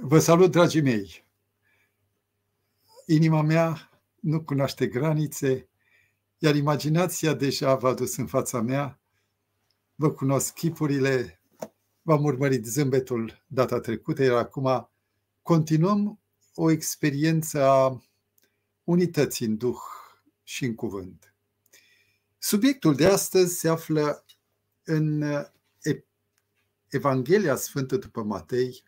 Vă salut, dragii mei! Inima mea nu cunoaște granițe, iar imaginația deja v-a dus în fața mea. Vă cunosc chipurile, v-am urmărit zâmbetul data trecută, iar acum continuăm o experiență a unității în Duh și în Cuvânt. Subiectul de astăzi se află în Evanghelia Sfântă după Matei,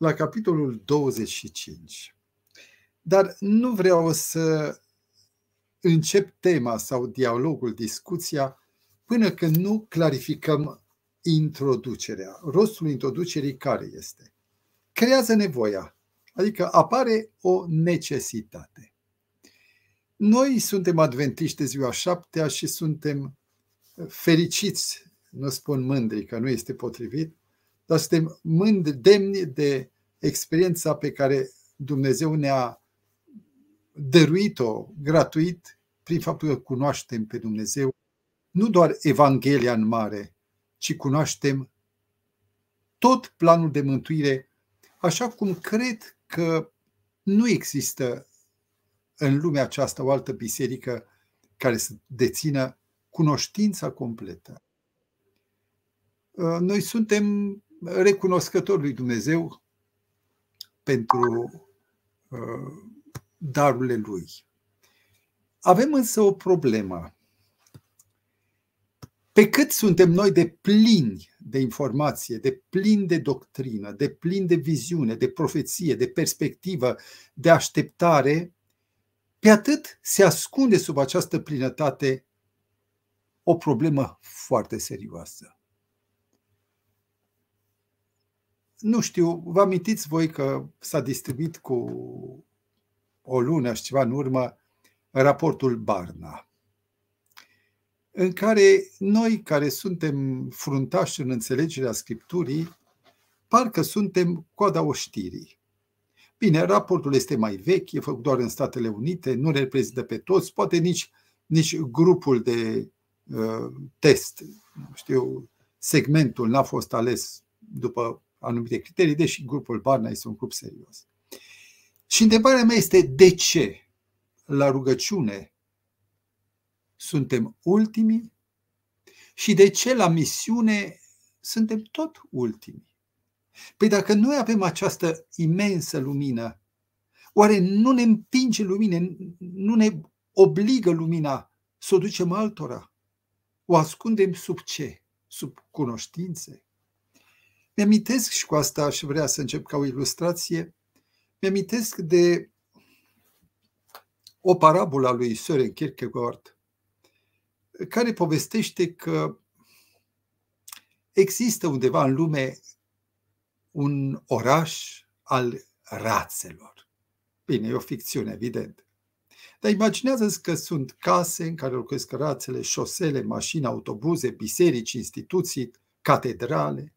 la capitolul 25. Dar nu vreau să încep tema sau dialogul, discuția, până când nu clarificăm introducerea, rostul introducerii care este. Creează nevoia, adică apare o necesitate. Noi suntem adventiști de ziua șaptea și suntem fericiți, nu spun mândri că nu este potrivit, dar suntem mândri, demni de experiența pe care Dumnezeu ne-a dăruit-o gratuit prin faptul că cunoaștem pe Dumnezeu nu doar Evanghelia în mare, ci cunoaștem tot planul de mântuire, așa cum cred că nu există în lumea aceasta o altă biserică care să dețină cunoștința completă. Noi suntem recunoscător lui Dumnezeu pentru uh, darurile lui. Avem însă o problemă. Pe cât suntem noi de plini de informație, de plini de doctrină, de plini de viziune, de profeție, de perspectivă, de așteptare, pe atât se ascunde sub această plinătate o problemă foarte serioasă. nu știu, vă amintiți voi că s-a distribuit cu o lună și ceva în urmă raportul Barna, în care noi care suntem fruntași în înțelegerea Scripturii, parcă suntem coada oștirii. Bine, raportul este mai vechi, e făcut doar în Statele Unite, nu reprezintă pe toți, poate nici, nici grupul de uh, test, știu, segmentul n-a fost ales după anumite criterii, deși grupul Barna este un grup serios. Și întrebarea mea este de ce la rugăciune suntem ultimii și de ce la misiune suntem tot ultimii? Păi dacă noi avem această imensă lumină, oare nu ne împinge lumine, nu ne obligă lumina să o ducem altora? O ascundem sub ce? Sub cunoștințe? Mi-amintesc, și cu asta aș vrea să încep ca o ilustrație, mi-amintesc de o parabolă a lui Søren Kierkegaard, care povestește că există undeva în lume un oraș al rațelor. Bine, e o ficțiune, evident. Dar imaginează-ți că sunt case în care locuiesc rațele, șosele, mașini, autobuze, biserici, instituții, catedrale.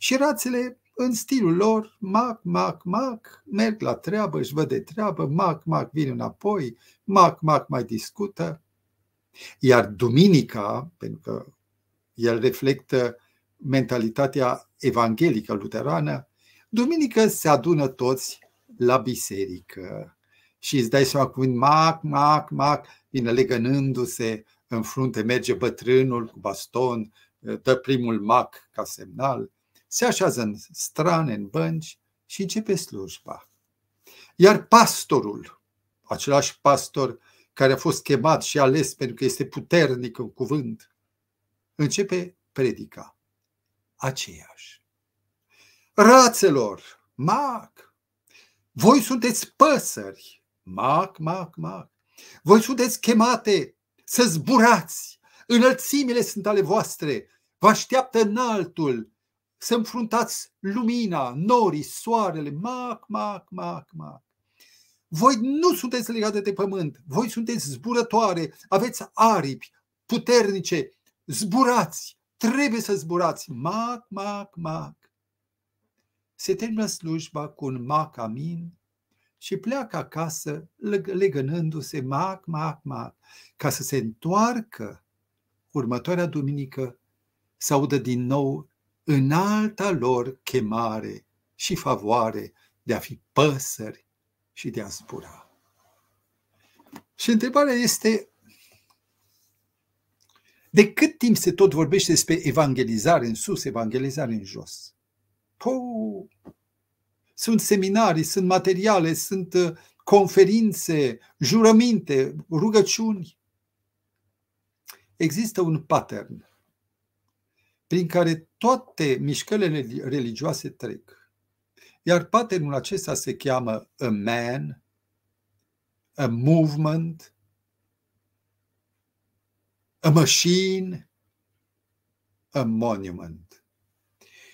Și rațele, în stilul lor, mac, mac, mac, merg la treabă, își văd de treabă, mac, mac, vin înapoi, mac, mac, mai discută. Iar duminica, pentru că el reflectă mentalitatea evanghelică luterană, duminică se adună toți la biserică și îți dai seama cuvânt mac, mac, mac, vine legănându-se în frunte, merge bătrânul cu baston, dă primul mac ca semnal, se așează în strane, în bănci și începe slujba. Iar pastorul, același pastor care a fost chemat și ales pentru că este puternic în cuvânt, începe predica aceeași. Rațelor, mac, voi sunteți păsări, mac, mac, mac, voi sunteți chemate să zburați, înălțimile sunt ale voastre, vă așteaptă înaltul, să înfruntați lumina, norii, soarele, mac, mac, mac, mac. Voi nu sunteți legate de pământ, voi sunteți zburătoare, aveți aripi puternice, zburați, trebuie să zburați, mac, mac, mac. Se termină slujba cu un mac amin și pleacă acasă legănându-se mac, mac, mac, ca să se întoarcă următoarea duminică să audă din nou alta lor chemare și favoare de a fi păsări și de a zbura. Și întrebarea este, de cât timp se tot vorbește despre evangelizare în sus, evangelizare în jos? Pou! Sunt seminarii, sunt materiale, sunt uh, conferințe, jurăminte, rugăciuni. Există un pattern prin care toate mișcările religioase trec. Iar patternul acesta se cheamă a man, a movement, a machine, a monument.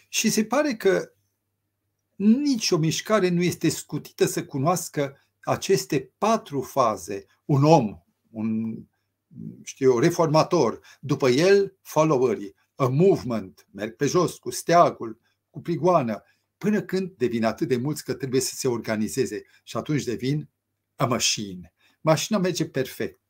Și se pare că nicio mișcare nu este scutită să cunoască aceste patru faze. Un om, un știu reformator, după el followerii, a movement, merg pe jos cu steagul, cu prigoană, până când devin atât de mulți că trebuie să se organizeze și atunci devin a machine. Mașina merge perfect.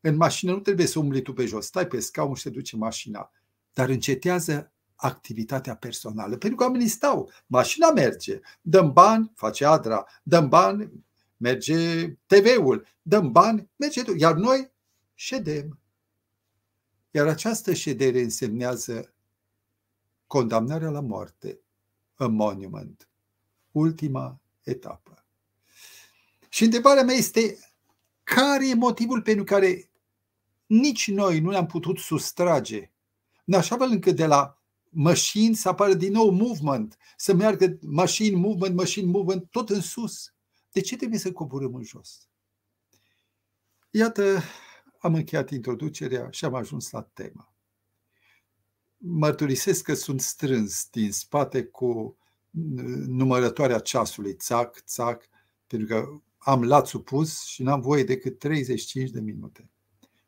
În mașină nu trebuie să umbli tu pe jos, stai pe scaun și te duce mașina. Dar încetează activitatea personală, pentru că oamenii stau, mașina merge, dăm bani, face adra, dăm bani, merge TV-ul, dăm bani, merge, iar noi ședem, iar această ședere însemnează condamnarea la moarte, a monument, ultima etapă. Și întrebarea mea este care e motivul pentru care nici noi nu ne-am putut sustrage în așa fel încât de la machine să apară din nou movement, să meargă machine movement, machine movement, tot în sus. De ce trebuie să coborâm în jos? Iată am încheiat introducerea și am ajuns la temă. Mărturisesc că sunt strâns din spate cu numărătoarea ceasului, țac, țac, pentru că am lațul pus și n-am voie decât 35 de minute.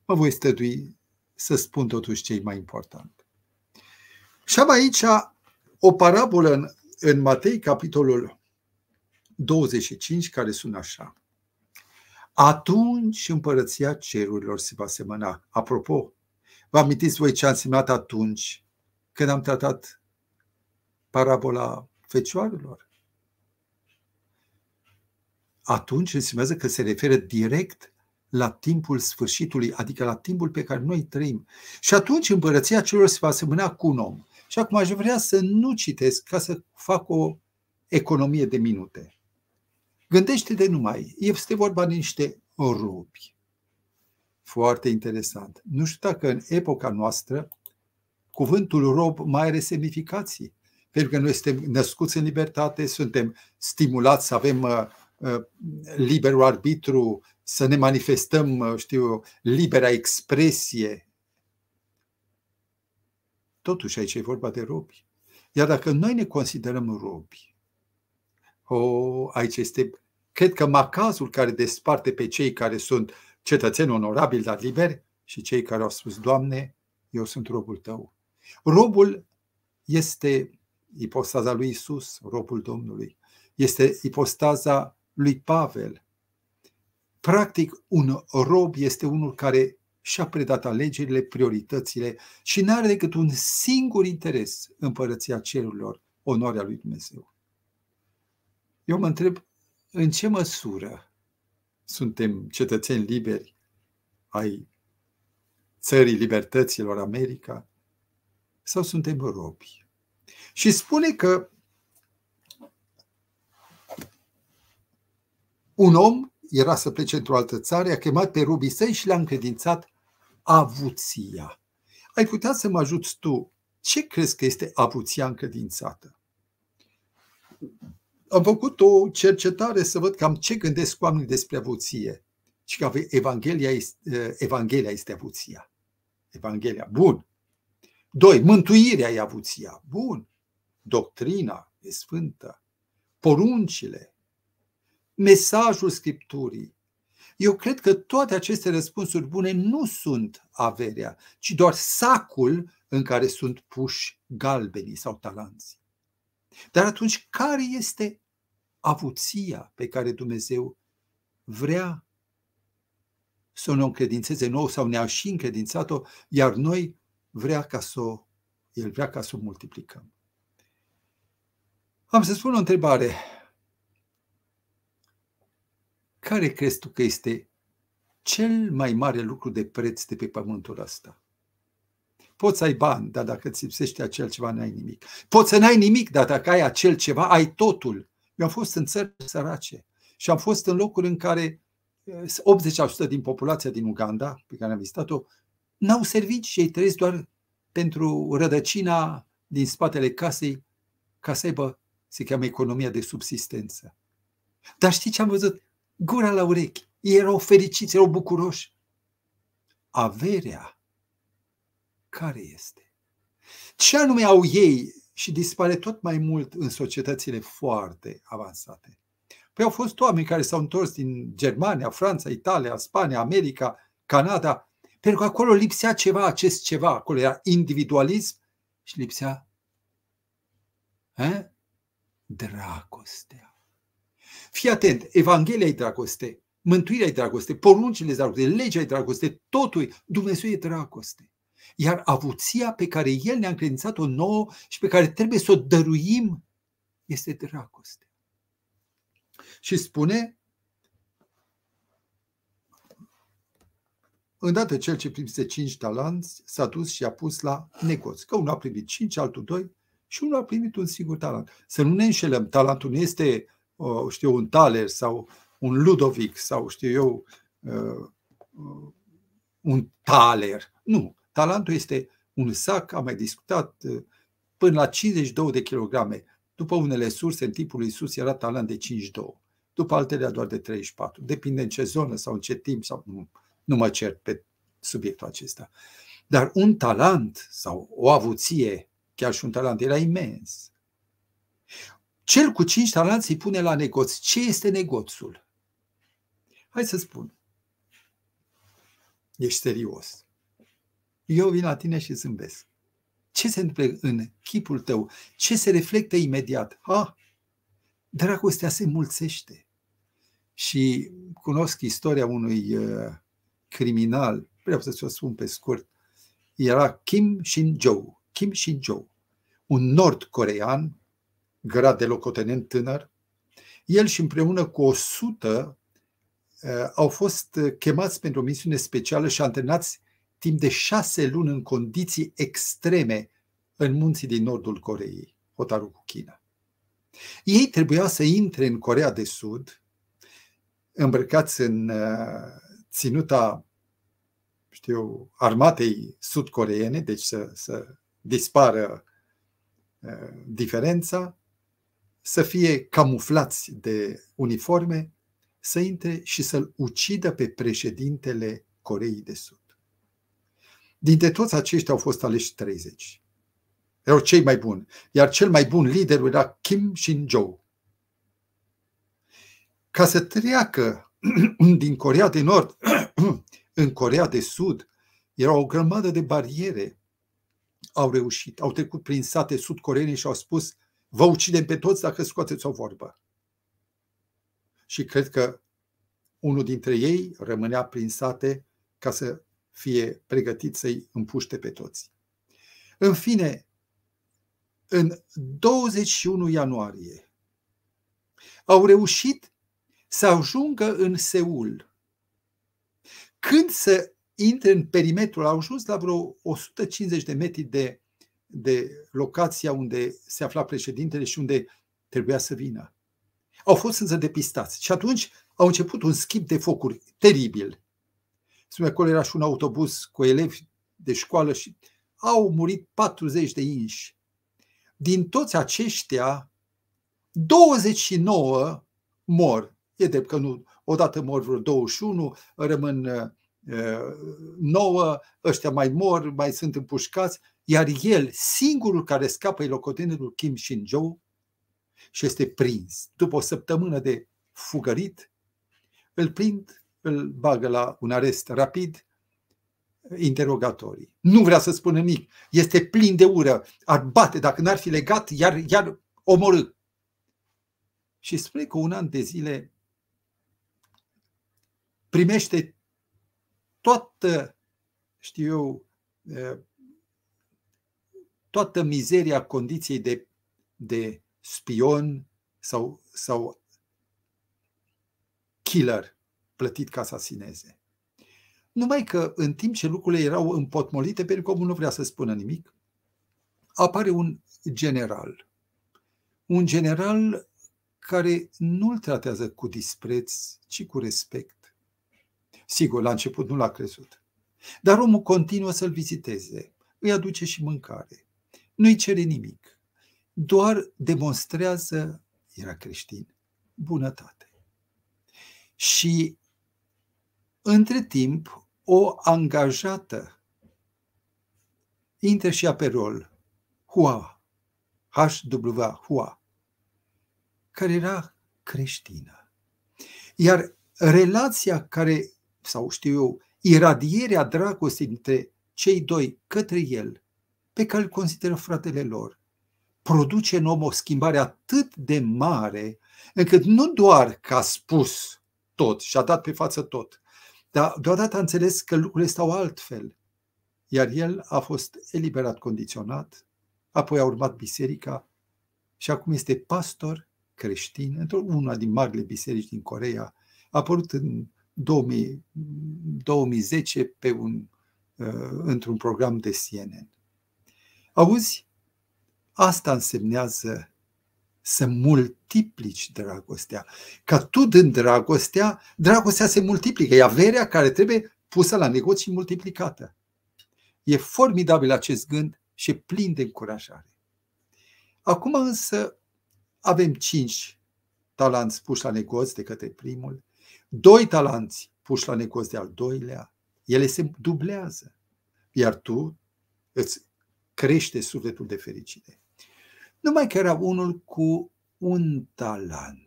Mă voi stădui să spun totuși ce e mai important. Și am aici o parabolă în, în Matei, capitolul 25, care sună așa atunci împărăția cerurilor se va semăna. Apropo, vă amintiți voi ce a însemnat atunci când am tratat parabola fecioarelor? Atunci înseamnă că se referă direct la timpul sfârșitului, adică la timpul pe care noi trăim. Și atunci împărăția celor se va asemăna cu un om. Și acum aș vrea să nu citesc ca să fac o economie de minute. Gândește-te numai, este vorba de niște rupi. Foarte interesant. Nu știu dacă în epoca noastră cuvântul rob mai are semnificații. Pentru că noi suntem născuți în libertate, suntem stimulați să avem uh, uh, liberul arbitru, să ne manifestăm, uh, știu, libera expresie. Totuși aici e vorba de robi. Iar dacă noi ne considerăm robi, Oh, aici este, cred că macazul care desparte pe cei care sunt cetățeni onorabili, dar liberi, și cei care au spus, Doamne, eu sunt robul tău. Robul este ipostaza lui Isus, robul Domnului. Este ipostaza lui Pavel. Practic, un rob este unul care și-a predat alegerile, prioritățile și nu are decât un singur interes, împărăția cerurilor, onoarea lui Dumnezeu. Eu mă întreb în ce măsură suntem cetățeni liberi ai țării libertăților America sau suntem robi. Și spune că un om era să plece într-o altă țară, a chemat pe robii săi și le-a încredințat avuția. Ai putea să mă ajuți tu? Ce crezi că este avuția încredințată? am făcut o cercetare să văd cam ce gândesc oamenii despre avuție. Și că Evanghelia este, eh, Evanghelia este avuția. Evanghelia. Bun. Doi. Mântuirea e avuția. Bun. Doctrina e sfântă. Poruncile. Mesajul Scripturii. Eu cred că toate aceste răspunsuri bune nu sunt averea, ci doar sacul în care sunt puși galbenii sau talanții. Dar atunci, care este avuția pe care Dumnezeu vrea să ne încredințeze nouă sau ne-a și încredințat-o, iar noi vrea ca să o, El vrea ca să o multiplicăm. Am să spun o întrebare. Care crezi tu că este cel mai mare lucru de preț de pe pământul ăsta? Poți să ai bani, dar dacă îți lipsește acel ceva, n-ai nimic. Poți să n-ai nimic, dar dacă ai acel ceva, ai totul. Eu am fost în țări sărace și am fost în locuri în care 80% eh, din populația din Uganda, pe care am vizitat-o, n-au servicii și ei trăiesc doar pentru rădăcina din spatele casei, ca să aibă, se cheamă economia de subsistență. Dar știi ce am văzut? Gura la urechi. Ei erau fericiți, erau bucuroși. Averea care este. Ce anume au ei și dispare tot mai mult în societățile foarte avansate? Păi au fost oameni care s-au întors din Germania, Franța, Italia, Spania, America, Canada, pentru că acolo lipsea ceva, acest ceva. Acolo era individualism și lipsea eh? dragostea. Fii atent, Evanghelia e dragoste, mântuirea e dragoste, poruncile e dragoste, legea e dragoste, totul, Dumnezeu e dragoste. Iar avuția pe care El ne-a încredințat-o nouă și pe care trebuie să o dăruim este dragoste. Și spune, îndată cel ce primise cinci talanți s-a dus și a pus la negoț. Că unul a primit cinci, altul doi și unul a primit un singur talent. Să nu ne înșelăm, talentul nu este, știu, un taler sau un Ludovic sau, știu eu, uh, uh, un taler. Nu. Talantul este un sac, am mai discutat, până la 52 de kilograme. După unele surse, în timpul lui Isus era talent de 52, după altele doar de 34. Depinde în ce zonă sau în ce timp, sau nu, nu mă cer pe subiectul acesta. Dar un talent sau o avuție, chiar și un talent, era imens. Cel cu cinci talanți îi pune la negoț. Ce este negoțul? Hai să spun. Ești serios eu vin la tine și zâmbesc. Ce se întâmplă în chipul tău? Ce se reflectă imediat? Ah, dragostea se mulțește. Și cunosc istoria unui uh, criminal, vreau să ți-o spun pe scurt, era Kim Shin-jo, Kim Shin-jo, un nord-corean, grad de locotenent tânăr. El și împreună cu 100 uh, au fost uh, chemați pentru o misiune specială și antrenați timp de șase luni în condiții extreme în munții din nordul Coreei, hotarul cu China. Ei trebuiau să intre în Corea de Sud, îmbrăcați în uh, ținuta știu, armatei sudcoreene, deci să, să dispară uh, diferența, să fie camuflați de uniforme, să intre și să-l ucidă pe președintele Coreei de Sud. Dintre toți aceștia au fost aleși 30. Erau cei mai buni. Iar cel mai bun lider era Kim Shin-jo. Ca să treacă din Corea de Nord în Corea de Sud, erau o grămadă de bariere. Au reușit. Au trecut prin sate sudcoreene și au spus vă ucidem pe toți dacă scoateți o vorbă. Și cred că unul dintre ei rămânea prin sate ca să fie pregătit să-i împuște pe toți. În fine, în 21 ianuarie au reușit să ajungă în Seul. Când să intre în perimetrul, au ajuns la vreo 150 de metri de, de locația unde se afla președintele și unde trebuia să vină. Au fost însă depistați și atunci au început un schimb de focuri teribil acolo era și un autobuz cu elevi de școală și au murit 40 de inși. Din toți aceștia, 29 mor. E drept că nu, odată mor vreo 21, rămân 9, uh, ăștia mai mor, mai sunt împușcați, iar el, singurul care scapă, e locotenentul Kim Shin-jo și este prins. După o săptămână de fugărit, îl prind îl bagă la un arest rapid, interogatorii. Nu vrea să spună nimic. Este plin de ură. Ar bate, dacă n-ar fi legat, iar, iar omorâ. Și spre că un an de zile primește toată, știu eu, toată mizeria condiției de, de spion sau, sau killer plătit ca să asineze. Numai că în timp ce lucrurile erau împotmolite, pentru că omul nu vrea să spună nimic, apare un general. Un general care nu îl tratează cu dispreț, ci cu respect. Sigur, la început nu l-a crezut. Dar omul continuă să-l viziteze, îi aduce și mâncare, nu-i cere nimic, doar demonstrează, era creștin, bunătate. Și între timp, o angajată intră și ea pe rol, Hua, HW, Hua, care era creștină. Iar relația care, sau știu eu, iradierea dragostei dintre cei doi către el, pe care îl consideră fratele lor, produce în om o schimbare atât de mare, încât nu doar că a spus tot și a dat pe față tot, dar deodată a înțeles că lucrurile stau altfel. Iar el a fost eliberat condiționat, apoi a urmat biserica și acum este pastor creștin într-una din marile biserici din Corea. A apărut în 2000, 2010 pe un, uh, într-un program de CNN. Auzi, asta însemnează să multiplici dragostea. Ca tu din dragostea, dragostea se multiplică. E averea care trebuie pusă la negoț și multiplicată. E formidabil acest gând și e plin de încurajare. Acum însă avem cinci talanți puși la negoț de către primul, doi talanți puși la negoț de al doilea, ele se dublează, iar tu îți crește sufletul de fericire numai că era unul cu un talent.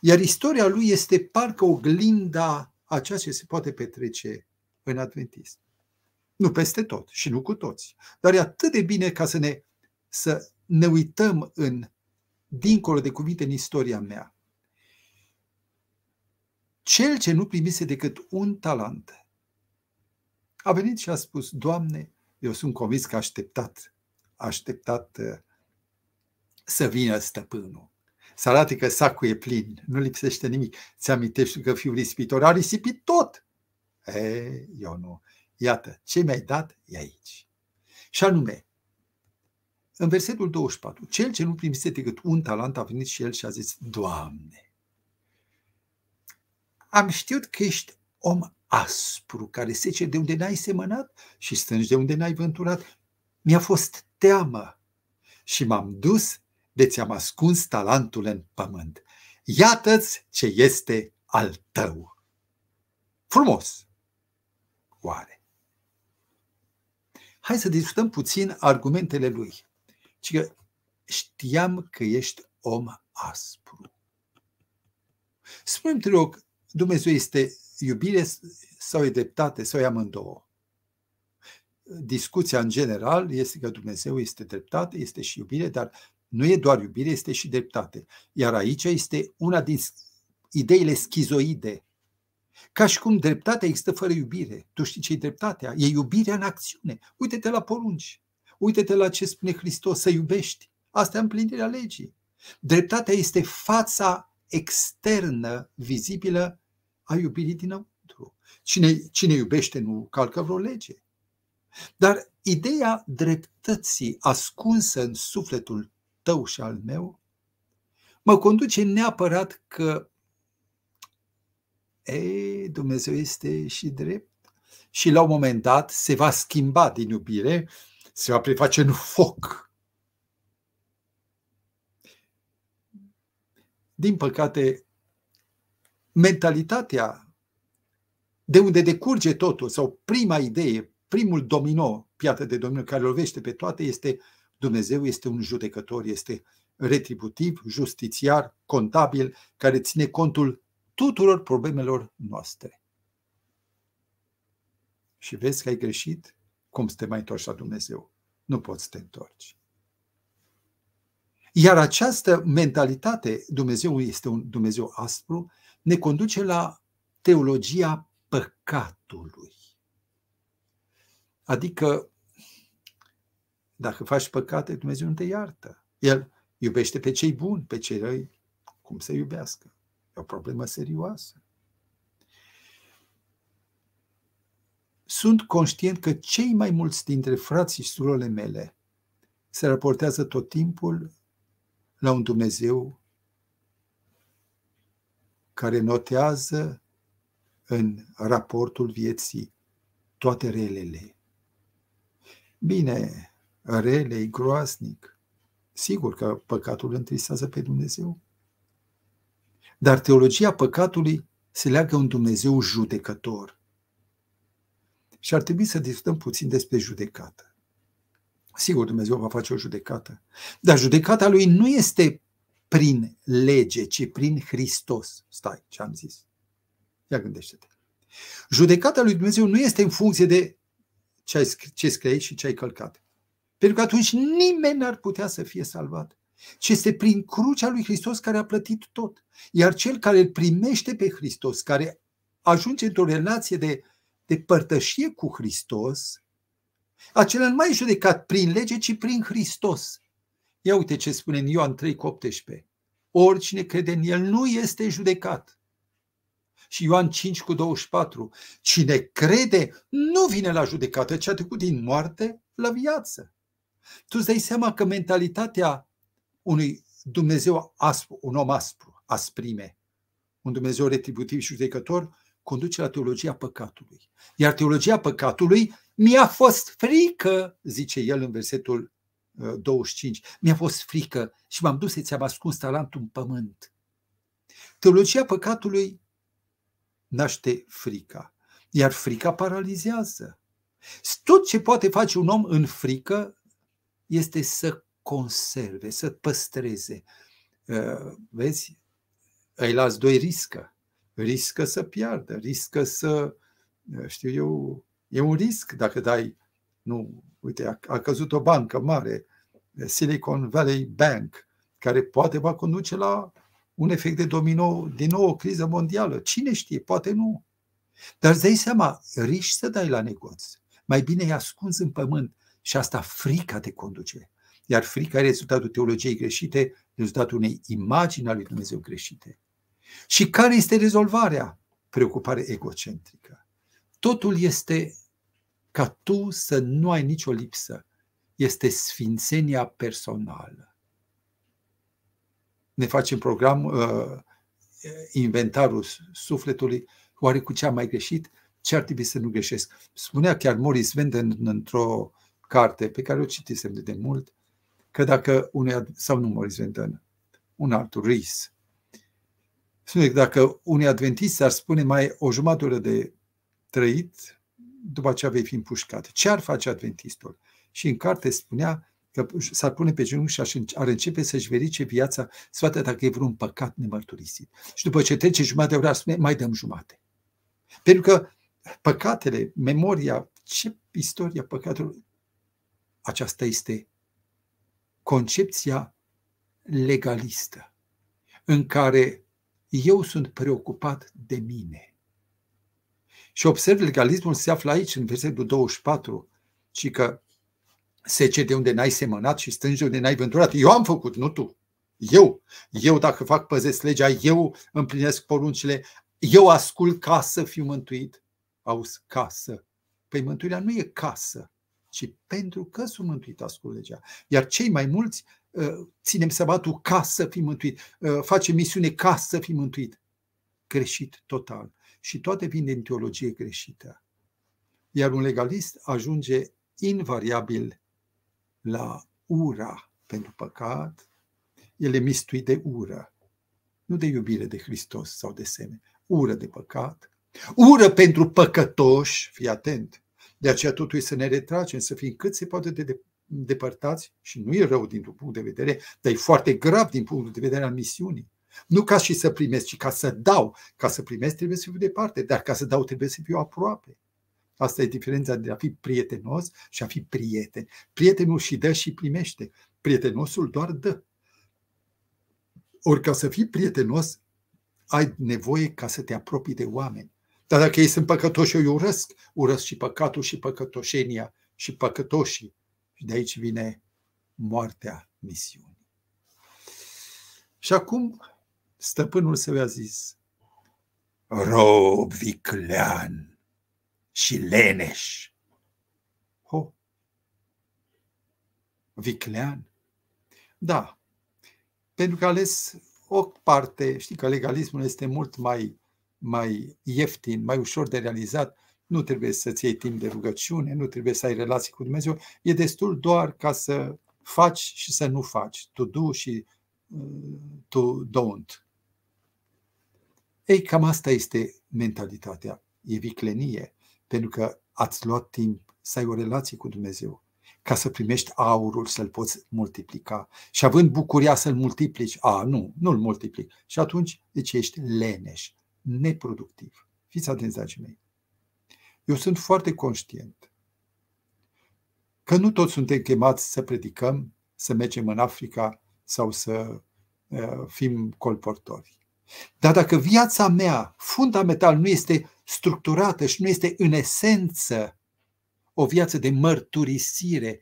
Iar istoria lui este parcă oglinda a ceea ce se poate petrece în adventism. Nu peste tot și nu cu toți, dar e atât de bine ca să ne, să ne uităm în, dincolo de cuvinte în istoria mea. Cel ce nu primise decât un talent a venit și a spus, Doamne, eu sunt convins că a așteptat, a așteptat uh, să vină stăpânul. Să arate că sacul e plin, nu lipsește nimic. Ți-amintești că fiul risipitor a risipit tot. E, eu nu. Iată, ce mi-ai dat e aici. Și anume, în versetul 24, cel ce nu primise decât un talent a venit și el și a zis, Doamne, am știut că ești om aspru, care sece de unde n-ai semănat și stângi de unde n-ai vânturat. Mi-a fost teamă și m-am dus de ți-am ascuns talentul în pământ. Iată-ți ce este al tău. Frumos! Oare? Hai să discutăm puțin argumentele lui. Ci că știam că ești om aspru. Spune-mi, te rog, Dumnezeu este iubire sau e dreptate sau e amândouă? discuția în general este că Dumnezeu este dreptate, este și iubire, dar nu e doar iubire, este și dreptate. Iar aici este una din ideile schizoide. Ca și cum dreptatea există fără iubire. Tu știi ce e dreptatea? E iubirea în acțiune. Uite-te la porunci. Uite-te la ce spune Hristos, să iubești. Asta e împlinirea legii. Dreptatea este fața externă, vizibilă, a iubirii dinăuntru. Cine, cine iubește nu calcă vreo lege. Dar ideea dreptății ascunsă în sufletul tău și al meu, mă conduce neapărat că ei, Dumnezeu este și drept și la un moment dat se va schimba din iubire, se va preface în foc. Din păcate, mentalitatea de unde decurge totul sau prima idee, primul domino, piată de domino care lovește pe toate este uh, Dumnezeu este un judecător, este retributiv, justițiar, contabil, care ține contul tuturor problemelor noastre. Și vezi că ai greșit, cum să te mai întorci la Dumnezeu? Nu poți să te întorci. Iar această mentalitate, Dumnezeu este un Dumnezeu aspru, ne conduce la teologia păcatului. Adică dacă faci păcate, Dumnezeu nu te iartă. El iubește pe cei buni, pe cei răi. Cum să iubească? E o problemă serioasă. Sunt conștient că cei mai mulți dintre frații și surorile mele se raportează tot timpul la un Dumnezeu care notează în raportul vieții toate relele. Bine, rele, e groaznic. Sigur că păcatul întristează pe Dumnezeu. Dar teologia păcatului se leagă un Dumnezeu judecător. Și ar trebui să discutăm puțin despre judecată. Sigur, Dumnezeu va face o judecată. Dar judecata lui nu este prin lege, ci prin Hristos. Stai, ce am zis? Ia gândește-te. Judecata lui Dumnezeu nu este în funcție de ce, scrie și ce ai călcat. Pentru că atunci nimeni n-ar putea să fie salvat. Și este prin crucea lui Hristos care a plătit tot. Iar cel care îl primește pe Hristos, care ajunge într-o relație de, de părtășie cu Hristos, acela nu mai e judecat prin lege, ci prin Hristos. Ia uite ce spune în Ioan 3,18. Oricine crede în el nu este judecat. Și Ioan 5 cu 24. Cine crede nu vine la judecată, ci a trecut din moarte la viață. Tu îți dai seama că mentalitatea unui Dumnezeu aspru, un om aspru, asprime, un Dumnezeu retributiv și judecător, conduce la teologia păcatului. Iar teologia păcatului mi-a fost frică, zice el în versetul 25, uh, mi-a fost frică și m-am dus să ți-am ascuns talentul în pământ. Teologia păcatului naște frica, iar frica paralizează. Tot ce poate face un om în frică este să conserve, să păstreze. Uh, vezi, îi las doi riscă. Riscă să piardă, riscă să, uh, știu eu, e un risc dacă dai, nu, uite, a, a căzut o bancă mare, Silicon Valley Bank, care poate va conduce la un efect de domino, din nou o criză mondială. Cine știe, poate nu. Dar îți dai seama, riști să dai la negoți. Mai bine îi ascunzi în pământ și asta frica te conduce. Iar frica e rezultatul teologiei greșite, rezultatul unei imagini a lui Dumnezeu greșite. Și care este rezolvarea? Preocupare egocentrică. Totul este ca tu să nu ai nicio lipsă. Este sfințenia personală. Ne facem program, uh, inventarul sufletului, oare cu ce am mai greșit? Ce ar trebui să nu greșesc? Spunea chiar Morris Venden într-o uh, carte pe care o citisem de demult, că dacă unei, sau nu Moris Ventana, un altul, Rees, spune că dacă unui adventist ar spune mai o jumătate de trăit, după aceea vei fi împușcat. Ce ar face adventistul? Și în carte spunea că s-ar pune pe genunchi și ar începe să-și verice viața, să dacă e vreun păcat nemărturisit. Și după ce trece jumătate de oră, ar spune, mai dăm jumate. Pentru că păcatele, memoria, ce istoria păcatelor, aceasta este concepția legalistă, în care eu sunt preocupat de mine. Și observ, legalismul se află aici, în versetul 24, și că se cede unde n-ai semănat și stânge unde n-ai vânturat. Eu am făcut, nu tu. Eu. Eu dacă fac păzesc legea, eu împlinesc poruncile, eu ascult ca să fiu mântuit. Auzi, casă. Păi mântuirea nu e casă ci pentru că sunt mântuit ascult legea. Iar cei mai mulți ă, ținem sabatul ca să fim mântuit, ă, facem misiune ca să fim mântuit. Greșit total. Și toate vin din teologie greșită. Iar un legalist ajunge invariabil la ura pentru păcat, el e mistuit de ură, nu de iubire de Hristos sau de semne, ură de păcat, ură pentru păcătoși, fii atent, de aceea totul să ne retragem, să fim cât se poate de depărtați și nu e rău din punct de vedere, dar e foarte grav din punct de vedere al misiunii. Nu ca și să primesc, ci ca să dau. Ca să primesc trebuie să fiu departe, dar ca să dau trebuie să fiu aproape. Asta e diferența de a fi prietenos și a fi prieten. Prietenul și dă și primește. Prietenosul doar dă. Ori ca să fii prietenos, ai nevoie ca să te apropii de oameni. Dar dacă ei sunt păcătoși, eu îi urăsc. Urăsc și păcatul și păcătoșenia și păcătoșii. Și de aici vine moartea misiunii. Și acum stăpânul se i-a zis, rob viclean și leneș. Ho, viclean? Da, pentru că ales o parte, știi că legalismul este mult mai mai ieftin, mai ușor de realizat, nu trebuie să-ți iei timp de rugăciune, nu trebuie să ai relații cu Dumnezeu, e destul doar ca să faci și să nu faci, to do și uh, to don't. Ei, cam asta este mentalitatea, e viclenie, pentru că ați luat timp să ai o relație cu Dumnezeu, ca să primești aurul, să-l poți multiplica. Și având bucuria să-l multiplici, a, nu, nu-l multiplic. Și atunci, deci ești leneș, neproductiv. Fiți atenți, dragii mei. Eu sunt foarte conștient că nu toți suntem chemați să predicăm, să mergem în Africa sau să uh, fim colportori. Dar dacă viața mea fundamental nu este structurată și nu este în esență o viață de mărturisire,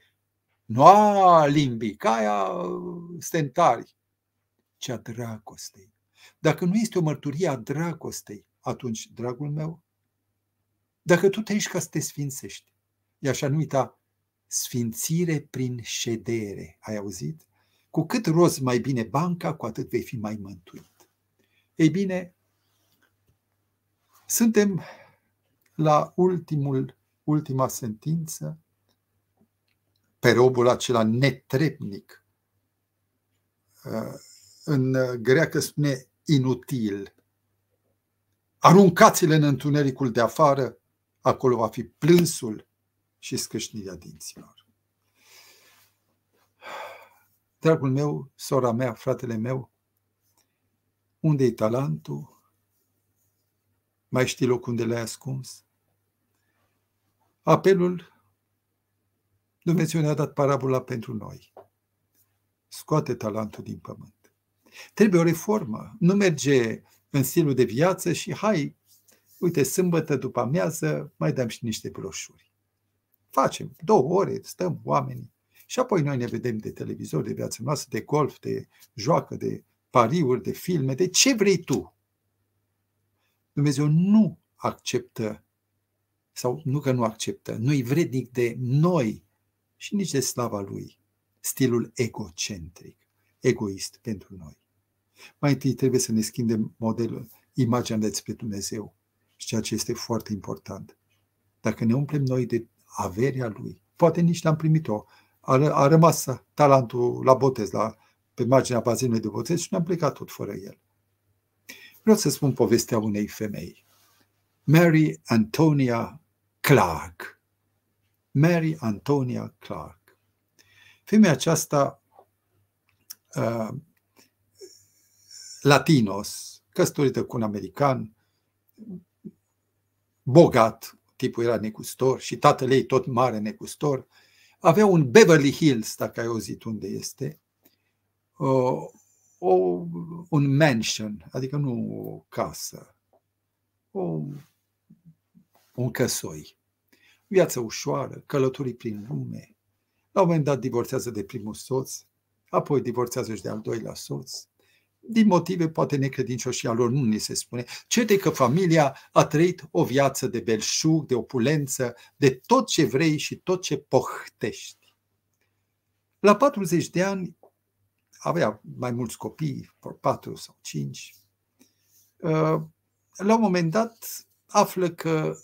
nu a limbii, ca aia stentari, ci a dragostei, dacă nu este o mărturie a dragostei, atunci, dragul meu, dacă tu trăiești ca să te sfințești, e așa numita sfințire prin ședere, ai auzit? Cu cât roz mai bine banca, cu atât vei fi mai mântuit. Ei bine, suntem la ultimul, ultima sentință, pe robul acela netrepnic. În greacă spune inutil. Aruncați-le în întunericul de afară, acolo va fi plânsul și scâșnirea dinților. Dragul meu, sora mea, fratele meu, unde e talentul? Mai știi loc unde l-ai ascuns? Apelul Dumnezeu ne-a dat parabola pentru noi. Scoate talentul din pământ. Trebuie o reformă. Nu merge în stilul de viață și hai, uite, sâmbătă după amiază mai dăm și niște broșuri. Facem două ore, stăm oamenii. Și apoi noi ne vedem de televizor, de viață noastră, de golf, de joacă, de pariuri, de filme, de ce vrei tu. Dumnezeu nu acceptă sau nu că nu acceptă, nu-i vrednic de noi și nici de slava lui. Stilul egocentric, egoist pentru noi. Mai întâi trebuie să ne schimbem modelul, imaginea despre Dumnezeu și ceea ce este foarte important. Dacă ne umplem noi de averea Lui, poate nici n-am primit-o, a, a rămas talentul la botez, la, pe marginea bazinului de botez și ne-am plecat tot fără el. Vreau să spun povestea unei femei. Mary Antonia Clark. Mary Antonia Clark. Femeia aceasta uh, latinos, căsătorită cu un american, bogat, tipul era necustor și tatăl ei tot mare necustor, avea un Beverly Hills, dacă ai auzit unde este, o, un mansion, adică nu o casă, o, un căsoi. Viață ușoară, călătorii prin lume. La un moment dat divorțează de primul soț, apoi divorțează și de al doilea soț, din motive poate necredincioșii lor, nu ni se spune. Certe că familia a trăit o viață de belșug, de opulență, de tot ce vrei și tot ce pohtești. La 40 de ani avea mai mulți copii, 4 sau 5. Uh, la un moment dat află că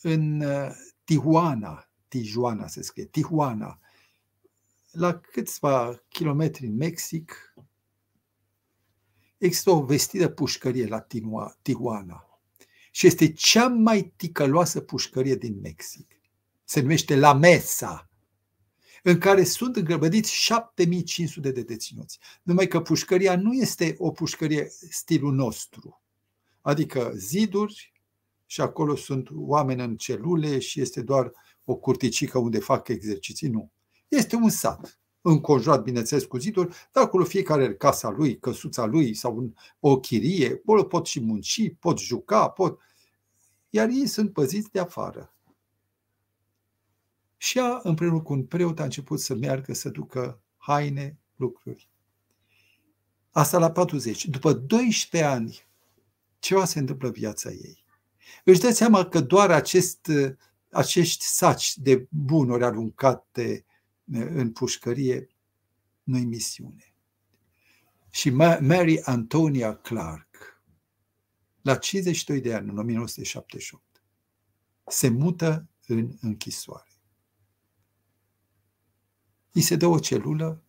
în uh, Tijuana, Tijuana se scrie, Tijuana, la câțiva kilometri în Mexic, Există o vestită pușcărie la Tijuana și este cea mai ticăloasă pușcărie din Mexic. Se numește La Mesa, în care sunt îngrăbădiți 7500 de deținuți. Numai că pușcăria nu este o pușcărie stilul nostru, adică ziduri și acolo sunt oameni în celule și este doar o curticică unde fac exerciții. Nu. Este un sat înconjurat, bineînțeles, cu ziduri, dar acolo fiecare casa lui, căsuța lui sau o chirie, acolo pot și munci, pot juca, pot... Iar ei sunt păziți de afară. Și ea, împreună cu un preot, a început să meargă, să ducă haine, lucruri. Asta la 40. După 12 ani, ceva se întâmplă în viața ei. Își dă seama că doar acest, uh, acești saci de bunuri aruncate în pușcărie nu-i misiune. Și Mary Antonia Clark, la 52 de ani, în 1978, se mută în închisoare. Îi se dă o celulă,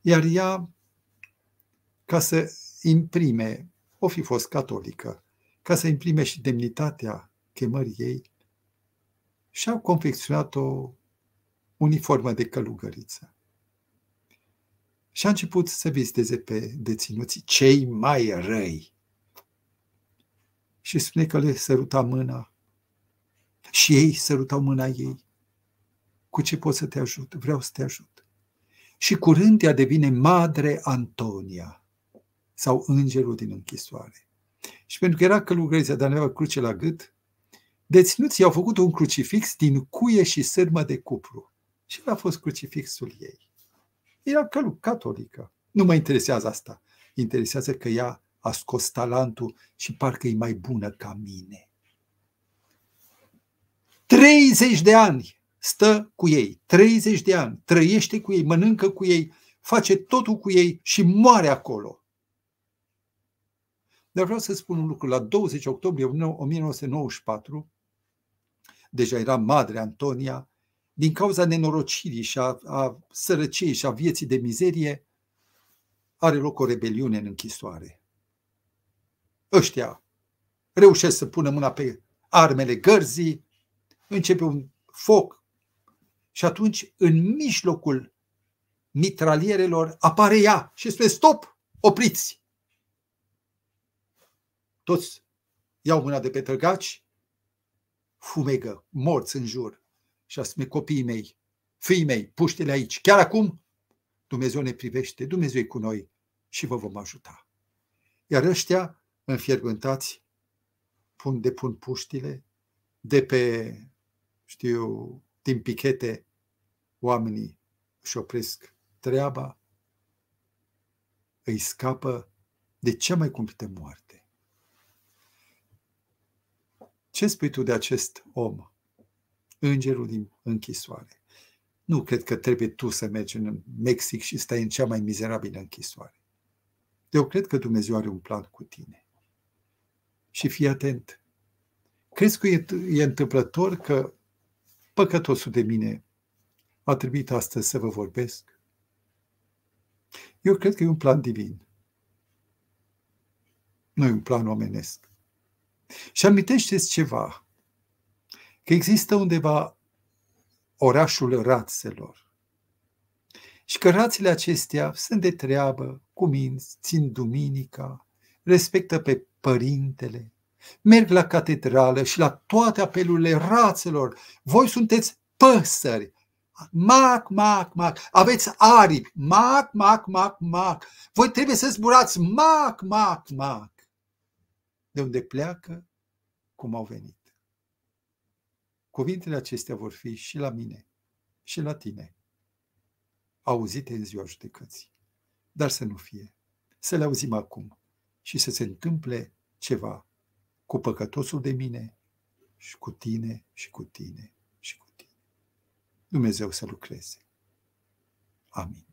iar ea, ca să imprime, o fi fost catolică, ca să imprime și demnitatea chemării ei, și-au confecționat o uniformă de călugăriță. Și a început să visteze pe deținuții cei mai răi. Și spune că le săruta mâna și ei sărutau mâna ei. Cu ce pot să te ajut? Vreau să te ajut. Și curând ea devine Madre Antonia sau Îngerul din închisoare. Și pentru că era călugăriță, dar nu avea cruce la gât, deținuții au făcut un crucifix din cuie și sârmă de cupru și el a fost crucifixul ei. Era călu catolică. Nu mă interesează asta. Interesează că ea a scos talentul și parcă e mai bună ca mine. 30 de ani stă cu ei, 30 de ani, trăiește cu ei, mănâncă cu ei, face totul cu ei și moare acolo. Dar vreau să spun un lucru. La 20 octombrie 1994, deja era Madre Antonia, din cauza nenorocirii și a, a sărăciei și a vieții de mizerie, are loc o rebeliune în închisoare. Ăștia reușesc să pună mâna pe armele gărzii, începe un foc și atunci în mijlocul mitralierelor apare ea și spune stop, opriți! Toți iau mâna de pe trăgaci, fumegă, morți în jur și a spune copiii mei, fiii mei, puștele aici, chiar acum Dumnezeu ne privește, Dumnezeu e cu noi și vă vom ajuta. Iar ăștia, înfierbântați, pun, depun puștile de pe, știu, din pichete, oamenii își opresc treaba, îi scapă de cea mai cumplită moarte. Ce spui tu de acest om îngerul din închisoare. Nu cred că trebuie tu să mergi în Mexic și stai în cea mai mizerabilă închisoare. Eu cred că Dumnezeu are un plan cu tine. Și fii atent. Crezi că e, întâmplător că păcătosul de mine a trebuit astăzi să vă vorbesc? Eu cred că e un plan divin. Nu e un plan omenesc. Și amintește-ți ceva că există undeva orașul rațelor și că rațele acestea sunt de treabă, cu minți, țin duminica, respectă pe părintele, merg la catedrală și la toate apelurile rațelor. Voi sunteți păsări, Mac, mac, mac. Aveți aripi. Mac, mac, mac, mac. Voi trebuie să zburați. Mac, mac, mac. De unde pleacă, cum au venit cuvintele acestea vor fi și la mine și la tine, auzite în ziua judecății. Dar să nu fie. Să le auzim acum și să se întâmple ceva cu păcătosul de mine și cu tine și cu tine și cu tine. Dumnezeu să lucreze. Amin.